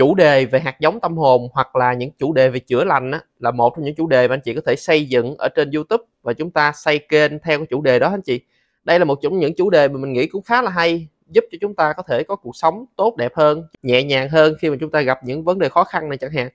chủ đề về hạt giống tâm hồn hoặc là những chủ đề về chữa lành á, là một trong những chủ đề mà anh chị có thể xây dựng ở trên YouTube và chúng ta xây kênh theo cái chủ đề đó anh chị đây là một trong những chủ đề mà mình nghĩ cũng khá là hay giúp cho chúng ta có thể có cuộc sống tốt đẹp hơn nhẹ nhàng hơn khi mà chúng ta gặp những vấn đề khó khăn này chẳng hạn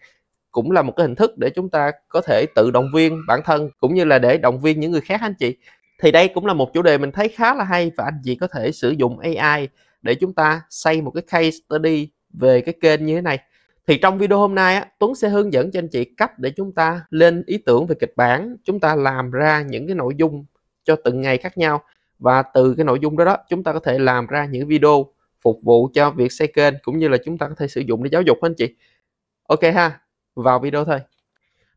cũng là một cái hình thức để chúng ta có thể tự động viên bản thân cũng như là để động viên những người khác anh chị thì đây cũng là một chủ đề mình thấy khá là hay và anh chị có thể sử dụng AI để chúng ta xây một cái case study về cái kênh như thế này thì trong video hôm nay á, Tuấn sẽ hướng dẫn cho anh chị cách để chúng ta lên ý tưởng về kịch bản chúng ta làm ra những cái nội dung cho từng ngày khác nhau và từ cái nội dung đó đó chúng ta có thể làm ra những video phục vụ cho việc xây kênh cũng như là chúng ta có thể sử dụng để giáo dục anh chị ok ha vào video thôi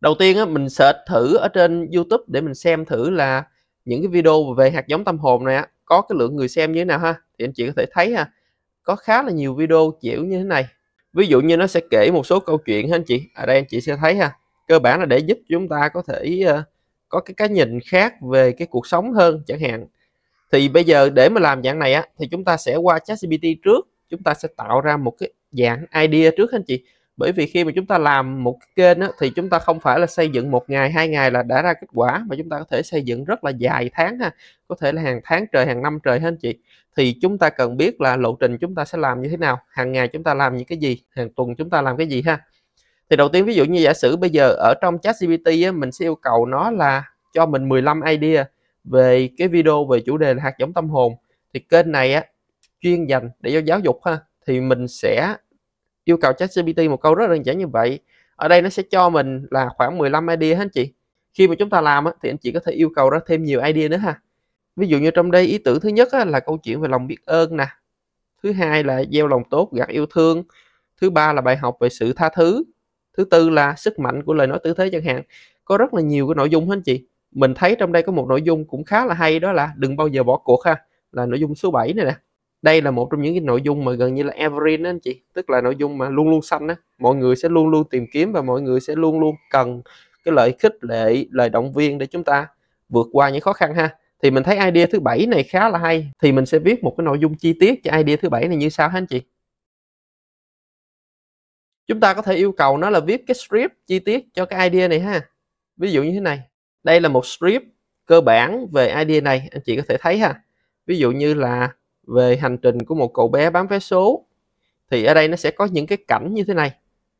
đầu tiên á, mình search thử ở trên YouTube để mình xem thử là những cái video về hạt giống tâm hồn này á, có cái lượng người xem như thế nào ha thì anh chị có thể thấy ha có khá là nhiều video kiểu như thế này ví dụ như nó sẽ kể một số câu chuyện ha anh chị ở à, đây anh chị sẽ thấy ha cơ bản là để giúp chúng ta có thể ờ, có cái cái nhìn khác về cái cuộc sống hơn chẳng hạn thì bây giờ để mà làm dạng này á thì chúng ta sẽ qua chat GPT trước chúng ta sẽ tạo ra một cái dạng idea trước anh chị bởi vì khi mà chúng ta làm một kênh á, thì chúng ta không phải là xây dựng một ngày hai ngày là đã ra kết quả mà chúng ta có thể xây dựng rất là dài tháng ha có thể là hàng tháng trời hàng năm trời hết anh chị thì chúng ta cần biết là lộ trình chúng ta sẽ làm như thế nào hàng ngày chúng ta làm những cái gì hàng tuần chúng ta làm cái gì ha thì đầu tiên ví dụ như giả sử bây giờ ở trong chat GPT á, mình sẽ yêu cầu nó là cho mình 15 idea về cái video về chủ đề là hạt giống tâm hồn thì kênh này á, chuyên dành để cho giáo dục ha thì mình sẽ yêu cầu chat GPT một câu rất đơn giản như vậy ở đây nó sẽ cho mình là khoảng 15 idea hả anh chị khi mà chúng ta làm á, thì anh chị có thể yêu cầu ra thêm nhiều idea nữa ha ví dụ như trong đây ý tưởng thứ nhất á, là câu chuyện về lòng biết ơn nè thứ hai là gieo lòng tốt gạt yêu thương thứ ba là bài học về sự tha thứ thứ tư là sức mạnh của lời nói tư thế chẳng hạn có rất là nhiều cái nội dung hả anh chị mình thấy trong đây có một nội dung cũng khá là hay đó là đừng bao giờ bỏ cuộc ha là nội dung số 7 này nè đây là một trong những cái nội dung mà gần như là evergreen đó anh chị tức là nội dung mà luôn luôn xanh á mọi người sẽ luôn luôn tìm kiếm và mọi người sẽ luôn luôn cần cái lợi khích lệ lời động viên để chúng ta vượt qua những khó khăn ha thì mình thấy idea thứ bảy này khá là hay thì mình sẽ viết một cái nội dung chi tiết cho idea thứ bảy này như sau hả anh chị chúng ta có thể yêu cầu nó là viết cái script chi tiết cho cái idea này ha ví dụ như thế này đây là một script cơ bản về idea này anh chị có thể thấy ha ví dụ như là về hành trình của một cậu bé bán vé số thì ở đây nó sẽ có những cái cảnh như thế này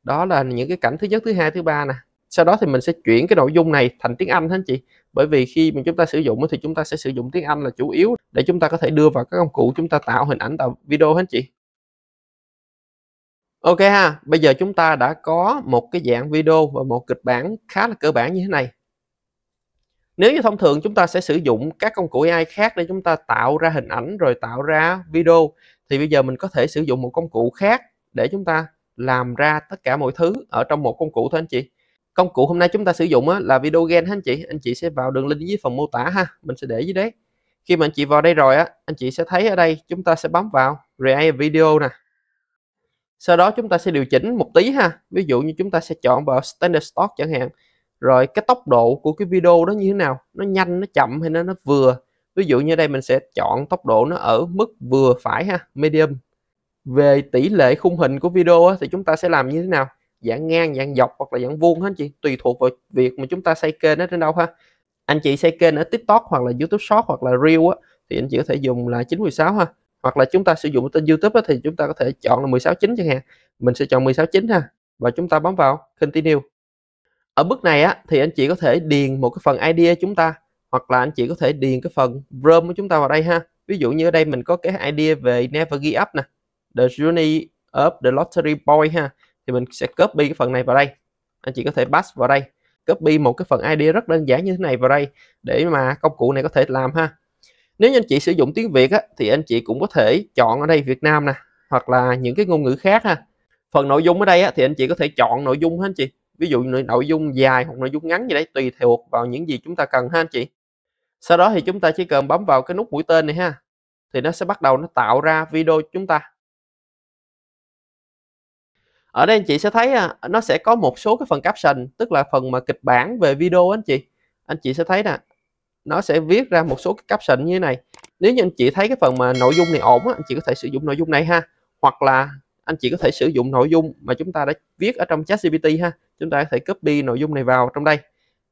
đó là những cái cảnh thứ nhất thứ hai thứ ba nè sau đó thì mình sẽ chuyển cái nội dung này thành tiếng Anh hết chị bởi vì khi mà chúng ta sử dụng thì chúng ta sẽ sử dụng tiếng Anh là chủ yếu để chúng ta có thể đưa vào các công cụ chúng ta tạo hình ảnh tạo video hết chị Ok ha bây giờ chúng ta đã có một cái dạng video và một kịch bản khá là cơ bản như thế này nếu như thông thường chúng ta sẽ sử dụng các công cụ AI khác để chúng ta tạo ra hình ảnh rồi tạo ra video thì bây giờ mình có thể sử dụng một công cụ khác để chúng ta làm ra tất cả mọi thứ ở trong một công cụ thôi anh chị công cụ hôm nay chúng ta sử dụng là video gen anh chị anh chị sẽ vào đường link dưới phần mô tả ha mình sẽ để dưới đấy khi mà anh chị vào đây rồi á anh chị sẽ thấy ở đây chúng ta sẽ bấm vào Create video nè sau đó chúng ta sẽ điều chỉnh một tí ha ví dụ như chúng ta sẽ chọn vào standard stock chẳng hạn rồi cái tốc độ của cái video đó như thế nào nó nhanh nó chậm hay nó nó vừa ví dụ như đây mình sẽ chọn tốc độ nó ở mức vừa phải ha medium về tỷ lệ khung hình của video á, thì chúng ta sẽ làm như thế nào dạng ngang dạng dọc hoặc là dạng vuông hết chị tùy thuộc vào việc mà chúng ta xây kênh ở trên đâu ha anh chị xây kênh ở tiktok hoặc là youtube short hoặc là reel á, thì anh chị có thể dùng là 916 ha hoặc là chúng ta sử dụng tên youtube á, thì chúng ta có thể chọn là 169 chẳng hạn mình sẽ chọn 169 ha và chúng ta bấm vào continue ở bước này á thì anh chị có thể điền một cái phần idea chúng ta hoặc là anh chị có thể điền cái phần brom của chúng ta vào đây ha ví dụ như ở đây mình có cái idea về never give up nè the journey of the lottery boy ha thì mình sẽ copy cái phần này vào đây anh chị có thể pass vào đây copy một cái phần idea rất đơn giản như thế này vào đây để mà công cụ này có thể làm ha nếu như anh chị sử dụng tiếng Việt á, thì anh chị cũng có thể chọn ở đây Việt Nam nè hoặc là những cái ngôn ngữ khác ha phần nội dung ở đây á, thì anh chị có thể chọn nội dung hết anh chị ví dụ nội dung dài hoặc nội dung ngắn gì đấy tùy thuộc vào những gì chúng ta cần ha anh chị sau đó thì chúng ta chỉ cần bấm vào cái nút mũi tên này ha thì nó sẽ bắt đầu nó tạo ra video chúng ta ở đây anh chị sẽ thấy à, nó sẽ có một số cái phần caption tức là phần mà kịch bản về video anh chị anh chị sẽ thấy nè nó sẽ viết ra một số cái caption như thế này nếu như anh chị thấy cái phần mà nội dung này ổn anh chị có thể sử dụng nội dung này ha hoặc là anh chị có thể sử dụng nội dung mà chúng ta đã viết ở trong chat GPT ha chúng ta có thể copy nội dung này vào trong đây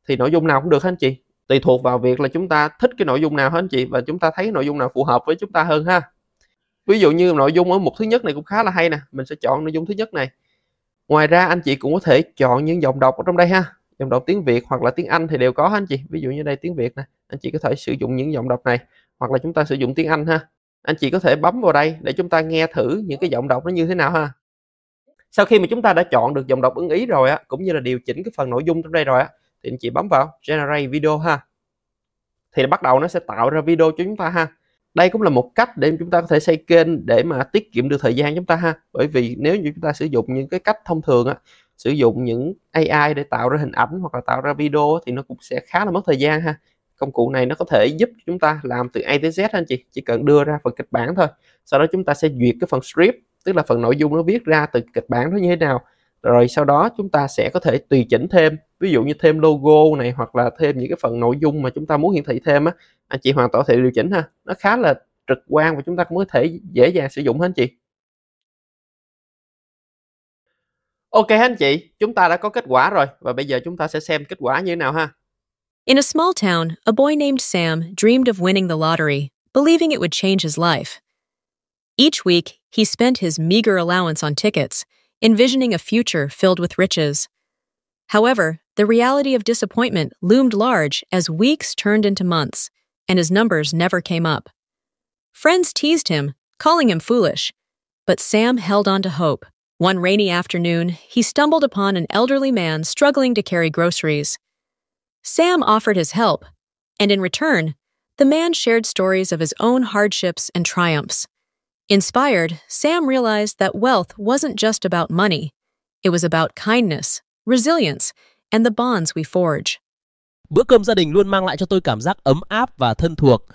thì nội dung nào cũng được hết anh chị tùy thuộc vào việc là chúng ta thích cái nội dung nào hết anh chị và chúng ta thấy nội dung nào phù hợp với chúng ta hơn ha ví dụ như nội dung ở mục thứ nhất này cũng khá là hay nè mình sẽ chọn nội dung thứ nhất này ngoài ra anh chị cũng có thể chọn những dòng đọc ở trong đây ha dòng đọc tiếng Việt hoặc là tiếng Anh thì đều có anh chị ví dụ như đây tiếng Việt nè anh chị có thể sử dụng những dòng đọc này hoặc là chúng ta sử dụng tiếng Anh ha anh chị có thể bấm vào đây để chúng ta nghe thử những cái giọng đọc nó như thế nào ha sau khi mà chúng ta đã chọn được giọng đọc ứng ý rồi á cũng như là điều chỉnh cái phần nội dung trong đây rồi á thì anh chị bấm vào generate video ha thì bắt đầu nó sẽ tạo ra video cho chúng ta ha đây cũng là một cách để chúng ta có thể xây kênh để mà tiết kiệm được thời gian chúng ta ha bởi vì nếu như chúng ta sử dụng những cái cách thông thường á sử dụng những AI để tạo ra hình ảnh hoặc là tạo ra video thì nó cũng sẽ khá là mất thời gian ha công cụ này nó có thể giúp chúng ta làm từ A tới Z anh chị chỉ cần đưa ra phần kịch bản thôi sau đó chúng ta sẽ duyệt cái phần script tức là phần nội dung nó viết ra từ kịch bản nó như thế nào rồi sau đó chúng ta sẽ có thể tùy chỉnh thêm ví dụ như thêm logo này hoặc là thêm những cái phần nội dung mà chúng ta muốn hiển thị thêm á anh chị hoàn toàn có thể điều chỉnh ha nó khá là trực quan và chúng ta cũng có thể dễ dàng sử dụng hết anh chị Ok anh chị, chúng ta đã có kết quả rồi và bây giờ chúng ta sẽ xem kết quả như thế nào ha. In a small town, a boy named Sam dreamed of winning the lottery, believing it would change his life. Each week, he spent his meager allowance on tickets, envisioning a future filled with riches. However, the reality of disappointment loomed large as weeks turned into months, and his numbers never came up. Friends teased him, calling him foolish, but Sam held on to hope. One rainy afternoon, he stumbled upon an elderly man struggling to carry groceries. Sam offered his help, and in return, the man shared stories of his own hardships and triumphs. Inspired, Sam realized that wealth wasn't just about money, it was about kindness, resilience, and the bonds we forge. Bữa cơm gia đình luôn mang lại cho tôi cảm giác ấm áp và thân thuộc.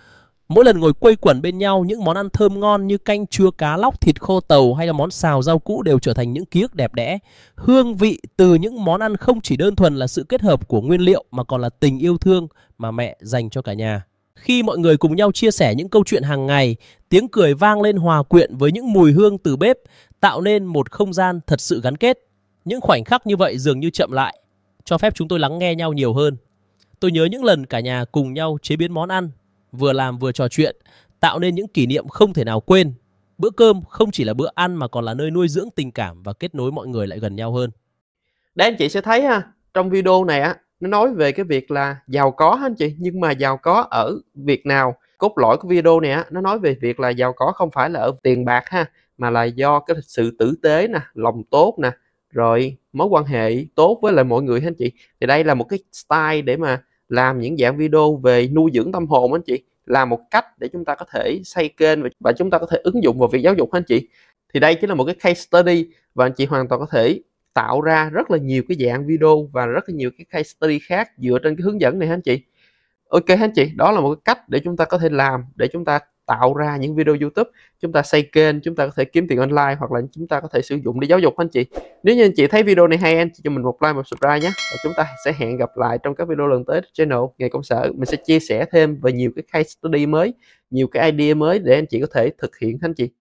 Mỗi lần ngồi quây quẩn bên nhau, những món ăn thơm ngon như canh chua cá lóc, thịt khô tàu hay là món xào rau cũ đều trở thành những ký ức đẹp đẽ. Hương vị từ những món ăn không chỉ đơn thuần là sự kết hợp của nguyên liệu mà còn là tình yêu thương mà mẹ dành cho cả nhà. Khi mọi người cùng nhau chia sẻ những câu chuyện hàng ngày, tiếng cười vang lên hòa quyện với những mùi hương từ bếp, tạo nên một không gian thật sự gắn kết. Những khoảnh khắc như vậy dường như chậm lại, cho phép chúng tôi lắng nghe nhau nhiều hơn. Tôi nhớ những lần cả nhà cùng nhau chế biến món ăn, vừa làm vừa trò chuyện, tạo nên những kỷ niệm không thể nào quên. Bữa cơm không chỉ là bữa ăn mà còn là nơi nuôi dưỡng tình cảm và kết nối mọi người lại gần nhau hơn. Đấy anh chị sẽ thấy ha, trong video này á, nó nói về cái việc là giàu có anh chị, nhưng mà giàu có ở việc nào? Cốt lõi của video này á, nó nói về việc là giàu có không phải là ở tiền bạc ha, mà là do cái sự tử tế nè, lòng tốt nè, rồi mối quan hệ tốt với lại mọi người anh chị. Thì đây là một cái style để mà làm những dạng video về nuôi dưỡng tâm hồn anh chị là một cách để chúng ta có thể xây kênh và chúng ta có thể ứng dụng vào việc giáo dục anh chị thì đây chính là một cái case study và anh chị hoàn toàn có thể tạo ra rất là nhiều cái dạng video và rất là nhiều cái case study khác dựa trên cái hướng dẫn này anh chị ok anh chị đó là một cái cách để chúng ta có thể làm để chúng ta tạo ra những video YouTube chúng ta xây kênh chúng ta có thể kiếm tiền online hoặc là chúng ta có thể sử dụng để giáo dục anh chị nếu như anh chị thấy video này hay anh chị cho mình một like một subscribe nhé và chúng ta sẽ hẹn gặp lại trong các video lần tới channel ngày công sở mình sẽ chia sẻ thêm về nhiều cái case study mới nhiều cái idea mới để anh chị có thể thực hiện anh chị